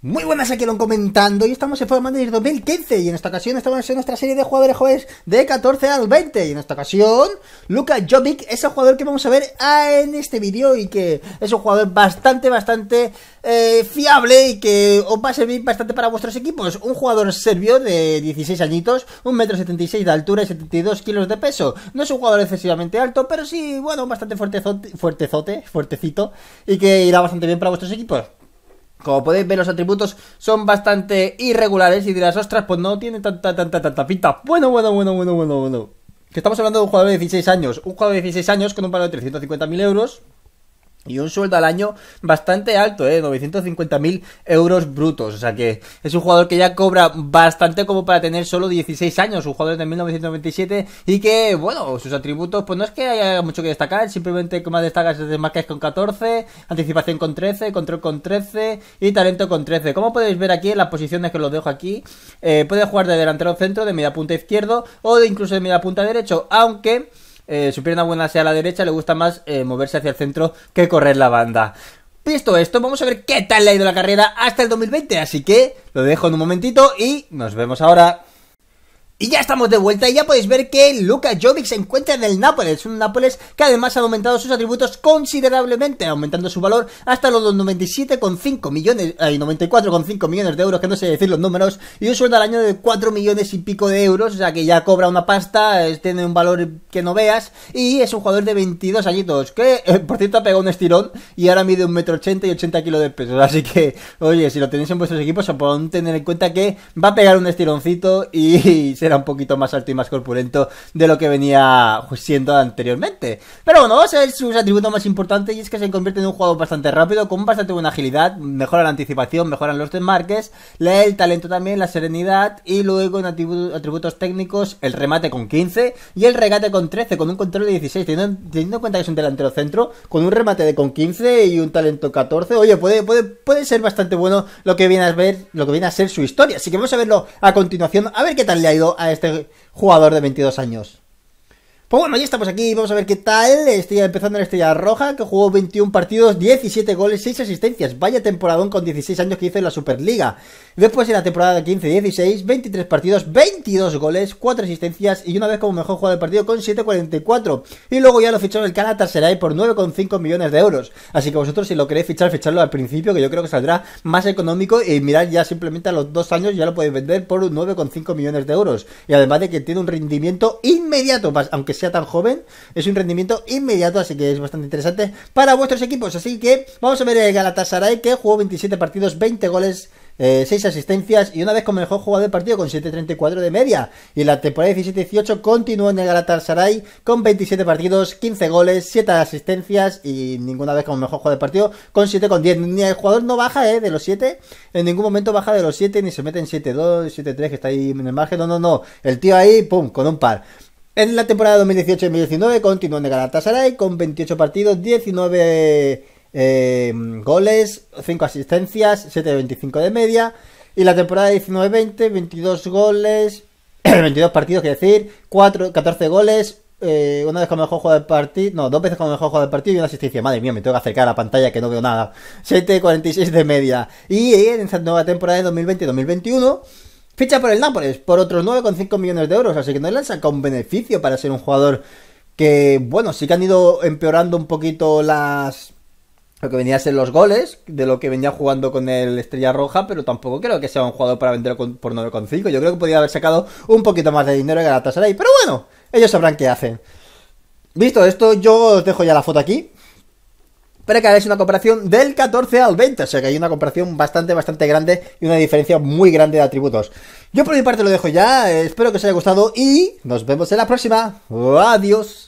Muy buenas, aquí lo comentando Hoy estamos en formando de 2015 y en esta ocasión estamos en nuestra serie de jugadores jóvenes de 14 al 20 y en esta ocasión Luka Jovic es el jugador que vamos a ver ah, en este vídeo y que es un jugador bastante, bastante eh, fiable y que os va a servir bastante para vuestros equipos. Un jugador serbio de 16 añitos, 1,76m de altura y 72 kilos de peso. No es un jugador excesivamente alto, pero sí, bueno, bastante fuertezote, fuertecito y que irá bastante bien para vuestros equipos. Como podéis ver, los atributos son bastante irregulares y dirás, ostras, pues no tiene tanta, tanta, tanta pinta. Bueno, bueno, bueno, bueno, bueno, bueno. Que estamos hablando de un jugador de 16 años. Un jugador de 16 años con un valor de 350.000 euros y un sueldo al año bastante alto, ¿eh? 950.000 euros brutos. O sea que es un jugador que ya cobra bastante como para tener solo 16 años. Un jugador de 1997 y que, bueno, sus atributos, pues no es que haya mucho que destacar. Simplemente como destacas es desmarques con 14, anticipación con 13, control con 13 y talento con 13. Como podéis ver aquí en las posiciones que los dejo aquí, eh, puede jugar de delantero centro, de media punta izquierdo o de incluso de media punta derecho. Aunque eh, su pierna buena sea la derecha, le gusta más eh, moverse hacia el centro que correr la banda. Visto esto, vamos a ver qué tal le ha ido la carrera hasta el 2020, así que lo dejo en un momentito y nos vemos ahora. Y ya estamos de vuelta y ya podéis ver que Luka Jovic se encuentra en el Nápoles, un Nápoles que además ha aumentado sus atributos considerablemente, aumentando su valor hasta los 97,5 millones, Ay, 94,5 millones de euros, que no sé decir los números, y un sueldo al año de 4 millones y pico de euros, o sea que ya cobra una pasta, tiene un valor que no veas, y es un jugador de 22 añitos, que eh, por cierto ha pegado un estirón y ahora mide 1,80m y 80 kilos de peso, así que, oye, si lo tenéis en vuestros equipos, os tener en cuenta que va a pegar un estironcito y se era un poquito más alto y más corpulento de lo que venía siendo anteriormente. Pero bueno, a es su atributo más importante y es que se convierte en un jugador bastante rápido, con bastante buena agilidad, mejora la anticipación, mejoran los desmarques, lee el talento también, la serenidad y luego en atributos técnicos el remate con 15 y el regate con 13, con un control de 16, teniendo, en cuenta que es un delantero centro, con un remate de con 15 y un talento 14. Oye, puede, puede, puede ser bastante bueno lo que viene a ver, lo que viene a ser su historia. Así que vamos a verlo a continuación, a ver qué tal le ha ido a este jugador de 22 años. Pues bueno, ya estamos pues aquí, vamos a ver qué tal. Estoy empezando en Estrella Roja, que jugó 21 partidos, 17 goles, 6 asistencias. Vaya temporadón con 16 años que hizo en la Superliga. Después en la temporada 15-16, 23 partidos, 22 goles, 4 asistencias y una vez como mejor jugador del partido con 7.44. Y luego ya lo fichó el Galatasaray por 9,5 millones de euros. Así que vosotros si lo queréis fichar, ficharlo al principio, que yo creo que saldrá más económico y mirad ya simplemente a los dos años ya lo podéis vender por 9,5 millones de euros. Y además de que tiene un rendimiento in inmediato, aunque sea tan joven, es un rendimiento inmediato, así que es bastante interesante para vuestros equipos. Así que vamos a ver el Galatasaray que jugó 27 partidos, 20 goles. 6 eh, asistencias y una vez como mejor jugador del partido con 7.34 de media. Y la temporada 17-18 continuó en el Galatasaray con 27 partidos, 15 goles, 7 asistencias y ninguna vez como mejor jugador del partido con 7,10. Ni el jugador no baja eh, de los 7, en ningún momento baja de los 7 ni se mete en 7-2, 7-3 que está ahí en el margen. No, no, no. El tío ahí, pum, con un par. En la temporada 2018-2019 continuó en Galatasaray con 28 partidos, 19 eh, goles, 5 asistencias, 7 de 25 de media. Y la temporada 19-20, 22 goles, 22 partidos, que decir, 4, 14 goles, eh, una vez con mejor juego del partido, no, dos veces con mejor juego del partido y una asistencia. Madre mía, me tengo que acercar a la pantalla que no veo nada. 7.46 de media. Y en esa nueva temporada de 2020-2021 Ficha por el Nápoles por otros 9,5 millones de euros, así que no le han sacado un beneficio para ser un jugador que, bueno, sí que han ido empeorando un poquito las lo que venía a ser los goles, de lo que venía jugando con el Estrella Roja, pero tampoco creo que sea un jugador para vender por 9,5. Yo creo que podría haber sacado un poquito más de dinero de Galatasaray, pero bueno, ellos sabrán qué hacen. Visto esto, yo os dejo ya la foto aquí pero que hagáis una comparación del 14 al 20. O sea que hay una comparación bastante, bastante grande y una diferencia muy grande de atributos. Yo por mi parte lo dejo ya, espero que os haya gustado y nos vemos en la próxima. Adiós.